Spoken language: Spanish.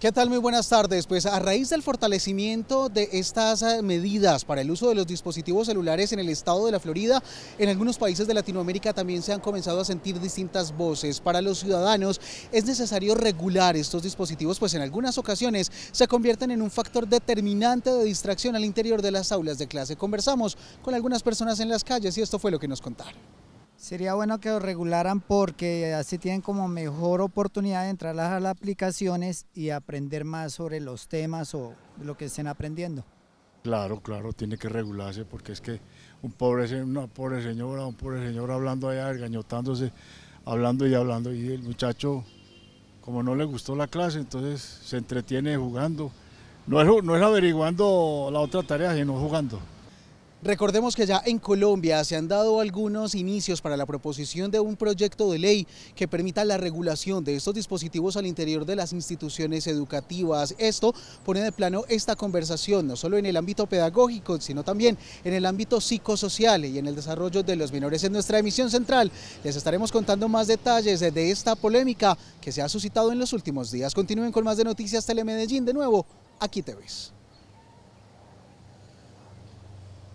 ¿Qué tal? Muy buenas tardes. Pues a raíz del fortalecimiento de estas eh, medidas para el uso de los dispositivos celulares en el estado de la Florida, en algunos países de Latinoamérica también se han comenzado a sentir distintas voces. Para los ciudadanos es necesario regular estos dispositivos, pues en algunas ocasiones se convierten en un factor determinante de distracción al interior de las aulas de clase. Conversamos con algunas personas en las calles y esto fue lo que nos contaron. Sería bueno que lo regularan porque así tienen como mejor oportunidad de entrar a las aplicaciones y aprender más sobre los temas o lo que estén aprendiendo. Claro, claro, tiene que regularse porque es que un pobre, una pobre señora, un pobre señor hablando allá, engañotándose, hablando y hablando y el muchacho, como no le gustó la clase, entonces se entretiene jugando. No no es averiguando la otra tarea, sino jugando. Recordemos que ya en Colombia se han dado algunos inicios para la proposición de un proyecto de ley que permita la regulación de estos dispositivos al interior de las instituciones educativas. Esto pone de plano esta conversación, no solo en el ámbito pedagógico, sino también en el ámbito psicosocial y en el desarrollo de los menores. En nuestra emisión central les estaremos contando más detalles de esta polémica que se ha suscitado en los últimos días. Continúen con más de Noticias Telemedellín. De nuevo, aquí te ves.